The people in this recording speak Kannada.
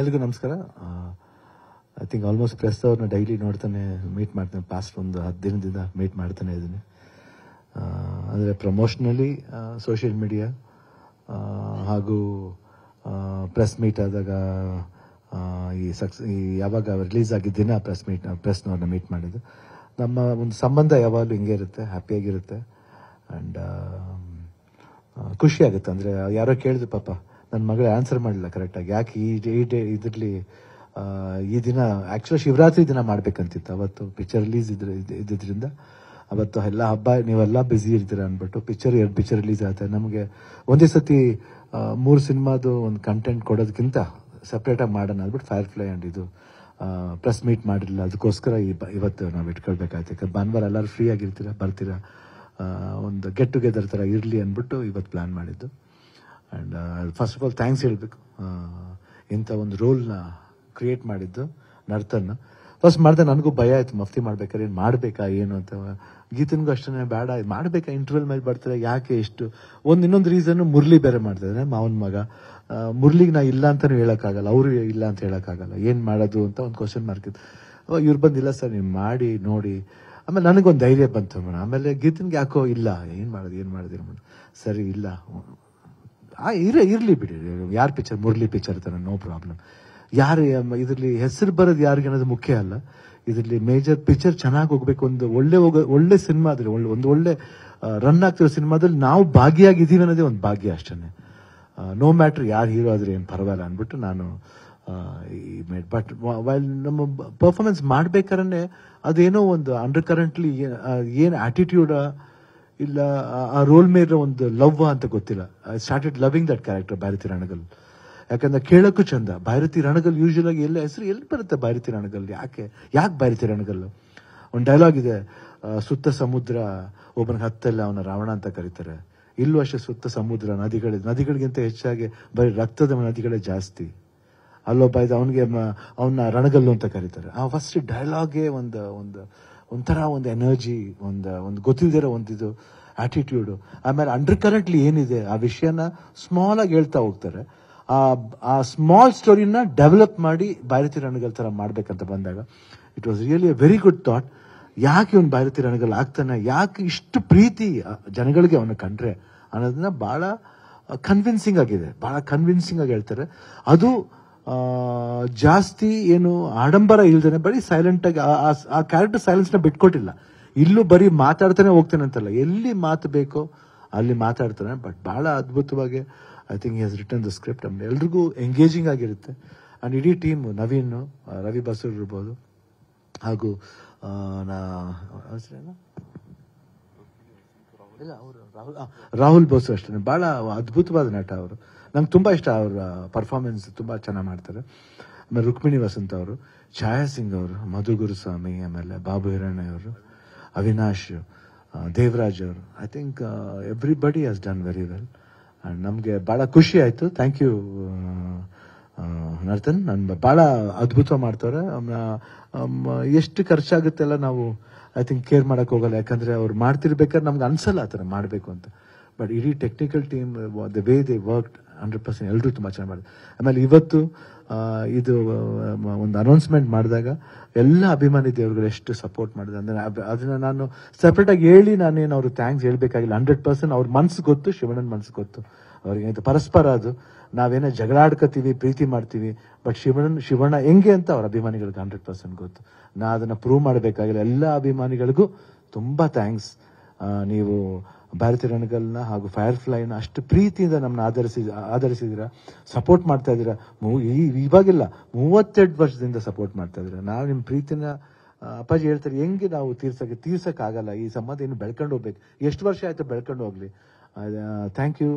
ಎಲ್ರಿಗೂ ನಮಸ್ಕಾರ I think almost press daily ನೋಡ್ತಾನೆ ಮೀಟ್ ಮಾಡ್ತಾನೆ ಪಾಸ್ಟ್ ಒಂದು ಹತ್ತು ದಿನದಿಂದ ಮೀಟ್ ಮಾಡ್ತಾನೆ ಇದ್ದೀನಿ ಅಂದರೆ ಪ್ರಮೋಷ್ನಲಿ ಸೋಷಿಯಲ್ ಮೀಡಿಯಾ ಹಾಗೂ ಪ್ರೆಸ್ ಮೀಟ್ ಆದಾಗ ಈ ಸಕ್ಸ್ ಈ ಯಾವಾಗ ರಿಲೀಸ್ ಆಗಿದ್ದೀನಿ ದಿನ ಪ್ರೆಸ್ ಮೀಟ್ ಪ್ರೆಸ್ನವ್ರನ್ನ ಮೀಟ್ ಮಾಡಿದ್ದು ನಮ್ಮ ಒಂದು ಸಂಬಂಧ ಯಾವಾಗಲೂ ಹಿಂಗೆ ಇರುತ್ತೆ ಹ್ಯಾಪಿಯಾಗಿರುತ್ತೆ ಆ್ಯಂಡ್ ಖುಷಿ ಆಗುತ್ತೆ ಅಂದರೆ ಯಾರೋ ಕೇಳಿದ್ರು ಪಾಪ ನನ್ನ ಮಗಳು ಆನ್ಸರ್ ಮಾಡಲಿಲ್ಲ ಕರೆಕ್ಟಾಗಿ ಯಾಕೆ ಈ ಡೇಟ್ ಡೇ ಇದರಲ್ಲಿ ಈ ದಿನ ಆ್ಯಕ್ಚುಲಿ ಶಿವರಾತ್ರಿ ದಿನ ಮಾಡ್ಬೇಕಂತಿತ್ತು ಅವತ್ತು ಪಿಕ್ಚರ್ ರಿಲೀಸ್ ಇದ್ರ ಇದ್ದಿದ್ರಿಂದ ಅವತ್ತು ಎಲ್ಲ ಹಬ್ಬ ನೀವೆಲ್ಲ ಬ್ಯುಸಿ ಇರ್ತೀರ ಅಂದ್ಬಿಟ್ಟು ಪಿಕ್ಚರ್ ಎರಡು ಪಿಕ್ಚರ್ ರಿಲೀಸ್ ಆಗುತ್ತೆ ನಮಗೆ ಒಂದೇ ಸತಿ ಮೂರು ಸಿನಿಮಾದು ಒಂದು ಕಂಟೆಂಟ್ ಕೊಡೋದಕ್ಕಿಂತ ಸಪ್ರೇಟಾಗಿ ಮಾಡೋಣ ಅಂದ್ಬಿಟ್ಟು ಫೈರ್ ಫ್ಲೈ ಆ್ಯಂಡ್ ಇದು ಪ್ರೆಸ್ ಮೀಟ್ ಮಾಡಿರಲಿಲ್ಲ ಅದಕ್ಕೋಸ್ಕರ ಈ ಇವತ್ತು ನಾವು ಇಟ್ಕೊಳ್ಬೇಕಾಯ್ತು ಯಾಕಂದ್ರೆ ಭಾನುವಾರ ಎಲ್ಲರೂ ಫ್ರೀ ಆಗಿರ್ತೀರ ಬರ್ತೀರಾ ಒಂದು ಗೆಟ್ ಟುಗೆದರ್ ಥರ ಇರಲಿ ಅಂದ್ಬಿಟ್ಟು ಇವತ್ತು ಪ್ಲ್ಯಾನ್ ಮಾಡಿದ್ದು and first of all thanks ಹೇಳಬೇಕು ಇಂಥ ಒಂದು ರೋಲ್ನ ಕ್ರಿಯೇಟ್ ಮಾಡಿದ್ದು ನರ್ತನ್ ಫಸ್ಟ್ ಮಾಡಿದೆ ನನಗೂ ಭಯ ಆಯಿತು ಮಫ್ತಿ ಮಾಡ್ಬೇಕಾದ್ರೆ ಏನು ಮಾಡಬೇಕಾ ಏನು ಅಂತ ಗೀತನಿಗೂ ಅಷ್ಟೇ ಬೇಡ ಇದು ಮಾಡಬೇಕಾ ಇಂಟರ್ವ್ಯೂಲ್ ಮೇಲೆ ಬರ್ತಾರೆ ಯಾಕೆ ಎಷ್ಟು ಒಂದು ಇನ್ನೊಂದು ರೀಸನ್ ಮುರಳಿ ಬೇರೆ ಮಾಡ್ತಿದ್ದಾನೆ ಮಾವನ ಮಗ ಮುರಳಿಗೆ ನಾ ಇಲ್ಲ ಅಂತಲೂ ಹೇಳೋಕ್ಕಾಗಲ್ಲ ಅವರು ಇಲ್ಲ ಅಂತ ಹೇಳೋಕ್ಕಾಗಲ್ಲ ಏನು ಮಾಡೋದು ಅಂತ ಒಂದು ಕ್ವಶನ್ ಮಾರ್ಕ್ ಇತ್ತು ಇವ್ರು ಬಂದಿಲ್ಲ ಸರ್ ನೀವು ಮಾಡಿ ನೋಡಿ ಆಮೇಲೆ ನನಗೊಂದು ಧೈರ್ಯ ಬಂತು ಮೇಡಮ್ ಆಮೇಲೆ ಗೀತನ್ಗೆ ಯಾಕೋ ಇಲ್ಲ ಏನು ಮಾಡೋದು ಏನು ಮಾಡೋದು ಮೇಡಮ್ ಸರಿ ಇಲ್ಲ ಇರ ಇರಲಿ ಬಿಡಿ ಯಾರು ಪಿಕ್ಚರ್ ಮುರಳಿ ಪಿಕ್ಚರ್ ತರ ನೋ ಪ್ರಾಬ್ಲಮ್ ಯಾರು ಇದರಲ್ಲಿ ಹೆಸರು ಬರೋದು ಯಾರಿಗೆ ಮುಖ್ಯ ಅಲ್ಲ ಇದರಲ್ಲಿ ಮೇಜರ್ ಪಿಕ್ಚರ್ ಚೆನ್ನಾಗಿ ಹೋಗ್ಬೇಕು ಒಂದು ಒಳ್ಳೆ ಹೋಗೋ ಒಳ್ಳೆ ಸಿನಿಮಾ ಒಳ್ಳೆ ಒಂದು ಒಳ್ಳೆ ರನ್ ಆಗ್ತಿರೋ ಸಿನಿಮಾದಲ್ಲಿ ನಾವು ಭಾಗಿಯಾಗಿದ್ದೀವಿ ಅನ್ನೋದೇ ಒಂದು ಭಾಗ್ಯ ಅಷ್ಟೇ ನೋ ಮ್ಯಾಟ್ರ್ ಯಾರು ಹೀರೋ ಆದ್ರೆ ಏನು ಪರವಾಗಿಲ್ಲ ಅಂದ್ಬಿಟ್ಟು ನಾನು ಈ ಮೇಡ್ ಬಟ್ ವೈಲ್ ನಮ್ಮ ಪರ್ಫಾರ್ಮೆನ್ಸ್ ಮಾಡ್ಬೇಕಾದ್ರೆ ಅದೇನೋ ಒಂದು ಅಂಡರ್ ಕರೆಂಟ್ಲಿ ಏನು ಆಟಿಟ್ಯೂಡ್ ಇಲ್ಲ ಆ ರೋಲ್ ಮೇಲಿರೋ ಒಂದು ಲವ್ ಅಂತ ಗೊತ್ತಿಲ್ಲ I started loving that character Bharathi Ranagal ಯಾಕಂದ್ರೆ ಕೇಳಕ್ಕೂ ಚಂದ ಭಾರತಿ ರಣಗಲ್ ಯೂಶಲ್ ಆಗಿ ಎಲ್ಲ ಹೆಸರು ಎಲ್ಲಿ ಬರುತ್ತೆ ಭಾರತಿ ರಣಗಲ್ ಯಾಕೆ ಯಾಕೆ ಭಾರತಿ ರಣಗಲ್ ಒಂದು ಡೈಲಾಗ್ ಇದೆ ಸುತ್ತ ಸಮುದ್ರ ಒಬ್ಬನ ಹತ್ತಲ್ಲ ಅವನ ರಾವಣ ಅಂತ ಕರೀತಾರೆ ಇಲ್ಲೂ ಅಷ್ಟೇ ಸುತ್ತ ಸಮುದ್ರ ನದಿಗಳು ನದಿಗಳಿಗಿಂತ ಹೆಚ್ಚಾಗಿ ಬರೀ ರಕ್ತದ ನದಿಗಳೇ ಜಾಸ್ತಿ ಅಲ್ಲೊಬ್ಬ ಇದು ಅವನಿಗೆ ಅವನ ರಣಗಲ್ಲು ಅಂತ ಕರೀತಾರೆ ಆ ಫಸ್ಟ್ ಡೈಲಾಗೇ ಒಂದು ಒಂದು ಒಂಥರ ಒಂದು ಎನರ್ಜಿ ಒಂದು ಒಂದು ಗೊತ್ತಿಲ್ದಿರೋ ಒಂದಿದು ಆಟಿಟ್ಯೂಡು ಆಮೇಲೆ ಅಂಡರ್ ಕರೆಂಟ್ಲಿ ಏನಿದೆ ಆ ವಿಷಯನ ಸ್ಮಾಲ್ ಆಗಿ ಹೇಳ್ತಾ ಹೋಗ್ತಾರೆ ಆ ಆ ಸ್ಮಾಲ್ ಸ್ಟೋರಿನ ಡೆವಲಪ್ ಮಾಡಿ ಭಾರತಿ ರಣಗಲ್ ಥರ ಮಾಡ್ಬೇಕಂತ ಬಂದಾಗ it was really a very good thought ಯಾಕೆ ಇವನು ಭಾರತಿ ರಣಗಲ್ ಆಗ್ತಾನೆ ಯಾಕೆ ಇಷ್ಟು ಪ್ರೀತಿ ಜನಗಳಿಗೆ ಅವನು ಕಂಡ್ರೆ ಅನ್ನೋದನ್ನ ಭಾಳ ಕನ್ವಿನ್ಸಿಂಗ್ ಆಗಿದೆ ಭಾಳ ಕನ್ವಿನ್ಸಿಂಗ್ ಆಗಿ ಹೇಳ್ತಾರೆ ಅದು ಜಾಸ್ತಿ ಏನು ಆಡಂಬರ ಇಲ್ದೇನೆ ಬರೀ ಸೈಲೆಂಟ್ ಆಗಿ ಆ ಕ್ಯಾರೆಕ್ಟರ್ ಸೈಲೆನ್ಸ್ ನ ಬಿಟ್ಕೊಟ್ಟಿಲ್ಲ ಇಲ್ಲೂ ಬರೀ ಮಾತಾಡ್ತಾನೆ ಹೋಗ್ತಾನೆ ಅಂತಲ್ಲ ಎಲ್ಲಿ ಮಾತು ಬೇಕೋ ಅಲ್ಲಿ ಮಾತಾಡ್ತಾನೆ ಬಟ್ ಬಹಳ ಅದ್ಭುತವಾಗಿ I think has return the script ಎಲ್ರಿಗೂ ಎಂಗೇಜಿಂಗ್ ಆಗಿರುತ್ತೆ ಆ್ಯಂಡ್ ಇಡೀ ಟೀಮ್ ನವೀನ್ ರವಿ ಬಸರ್ ಇರ್ಬೋದು ಹಾಗೂ ನಾ ರಾಹುಲ್ ರಾಹುಲ್ ಬೋಸು ಅಷ್ಟೇ ಬಹಳ ಅದ್ಭುತವಾದ ನಟ ಅವರು ನಂಗೆ ತುಂಬ ಇಷ್ಟ ಅವರ ಪರ್ಫಾರ್ಮೆನ್ಸ್ ತುಂಬ ಚೆನ್ನಾಗಿ ಮಾಡ್ತಾರೆ ಆಮೇಲೆ ರುಕ್ಮಿಣಿ ವಸಂತ ಅವರು ಛಾಯಾ ಸಿಂಗ್ ಅವರು ಮಧು ಗುರುಸ್ವಾಮಿ ಆಮೇಲೆ ಬಾಬು ಅವರು ಅವಿನಾಶ್ ದೇವರಾಜ್ ಅವರು I think everybody has done very well and ನಮಗೆ ಭಾಳ ಖುಷಿ ಆಯಿತು ಥ್ಯಾಂಕ್ ಯು ನರ್ತನ್ ನನ್ನ ಭಾಳ ಅದ್ಭುತ ಮಾಡ್ತಾರೆ ಎಷ್ಟು ಖರ್ಚಾಗುತ್ತೆಲ್ಲ ನಾವು ಐ ಥಿಂಕ್ ಕೇರ್ ಮಾಡೋಕೆ ಹೋಗಲ್ಲ ಯಾಕಂದರೆ ಅವ್ರು ಮಾಡ್ತಿರ್ಬೇಕಾದ್ರೆ ನಮ್ಗೆ ಅನ್ಸಲ್ಲ ಆ ಥರ ಮಾಡಬೇಕು ಅಂತ ಬಟ್ ಇಡೀ technical team the way they worked hundred percent ಎಲ್ಲರೂ ತುಂಬ ಚೆನ್ನಾಗಿ ಮಾಡಿದ್ರು ಆಮೇಲೆ ಇವತ್ತು ಇದು ಒಂದು ಅನೌನ್ಸ್ಮೆಂಟ್ ಮಾಡಿದಾಗ ಎಲ್ಲ ಅಭಿಮಾನಿ ದೇವರುಗಳು ಎಷ್ಟು ಸಪೋರ್ಟ್ ಮಾಡಿದೆ ಅಂದರೆ ಅದನ್ನ ನಾನು ಸಪ್ರೇಟಾಗಿ ಹೇಳಿ ನಾನೇನು ಅವರು ಥ್ಯಾಂಕ್ಸ್ ಹೇಳಬೇಕಾಗಿಲ್ಲ ಹಂಡ್ರೆಡ್ ಪರ್ಸೆಂಟ್ ಅವ್ರ ಮನ್ಸು ಗೊತ್ತು ಶಿವಣ್ಣನ ಮನ್ಸು ಗೊತ್ತು ಅವ್ರಿಗೆ ಇದು ಪರಸ್ಪರ ಅದು ನಾವೇನೋ ಜಗಳ ಆಡ್ಕೋತೀವಿ ಪ್ರೀತಿ ಮಾಡ್ತೀವಿ ಬಟ್ ಶಿವಣ್ಣ ಶಿವಣ್ಣ ಹೆಂಗೆ ಅಂತ ಅವ್ರ ಅಭಿಮಾನಿಗಳಿಗೆ ಹಂಡ್ರೆಡ್ ಪರ್ಸೆಂಟ್ ಗೊತ್ತು ನಾ ಅದನ್ನು ಪ್ರೂವ್ ಮಾಡಬೇಕಾಗಿಲ್ಲ ಎಲ್ಲ ಅಭಿಮಾನಿಗಳಿಗೂ ತುಂಬ ಥ್ಯಾಂಕ್ಸ್ ನೀವು ಭಾರತೀಯ ರಣಗಲ್ನ ಹಾಗೂ ಫೈರ್ ಫ್ಲೈನ ಅಷ್ಟು ಪ್ರೀತಿಯಿಂದ ನಮ್ಮನ್ನ ಆಧರಿಸಿ ಆಧರಿಸಿದ್ದೀರಾ ಸಪೋರ್ಟ್ ಮಾಡ್ತಾ ಇದ್ದೀರಾ ಈ ಇವಾಗಿಲ್ಲ ಮೂವತ್ತೆರಡು ವರ್ಷದಿಂದ ಸಪೋರ್ಟ್ ಮಾಡ್ತಾ ಇದ್ದೀರಾ ನಾವು ನಿಮ್ಮ ಪ್ರೀತಿನ ಅಪ್ಪಾಜಿ ಹೇಳ್ತಾರೆ ಹೆಂಗೆ ನಾವು ತೀರ್ಸಕ್ಕೆ ತೀರ್ಸಕ್ಕಾಗಲ್ಲ ಈ ಸಂಬಂಧ ಏನು ಬೆಳ್ಕೊಂಡು ಹೋಗ್ಬೇಕು ಎಷ್ಟು ವರ್ಷ ಆಯಿತು ಬೆಳ್ಕೊಂಡು ಹೋಗ್ಲಿ ಥ್ಯಾಂಕ್ ಯು